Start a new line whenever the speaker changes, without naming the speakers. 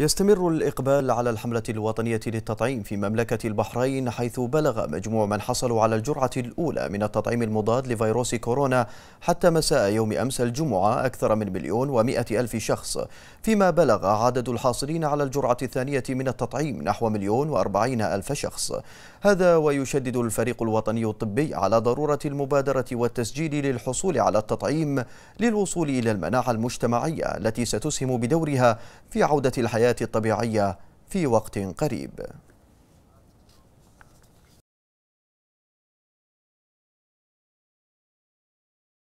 يستمر الإقبال على الحملة الوطنية للتطعيم في مملكة البحرين حيث بلغ مجموع من حصلوا على الجرعة الأولى من التطعيم المضاد لفيروس كورونا حتى مساء يوم أمس الجمعة أكثر من مليون ومائة ألف شخص فيما بلغ عدد الحاصلين على الجرعة الثانية من التطعيم نحو مليون وأربعين ألف شخص هذا ويشدد الفريق الوطني الطبي على ضرورة المبادرة والتسجيل للحصول على التطعيم للوصول إلى المناعة المجتمعية التي ستسهم بدورها في عودة الحياة الحياة الطبيعية في وقت قريب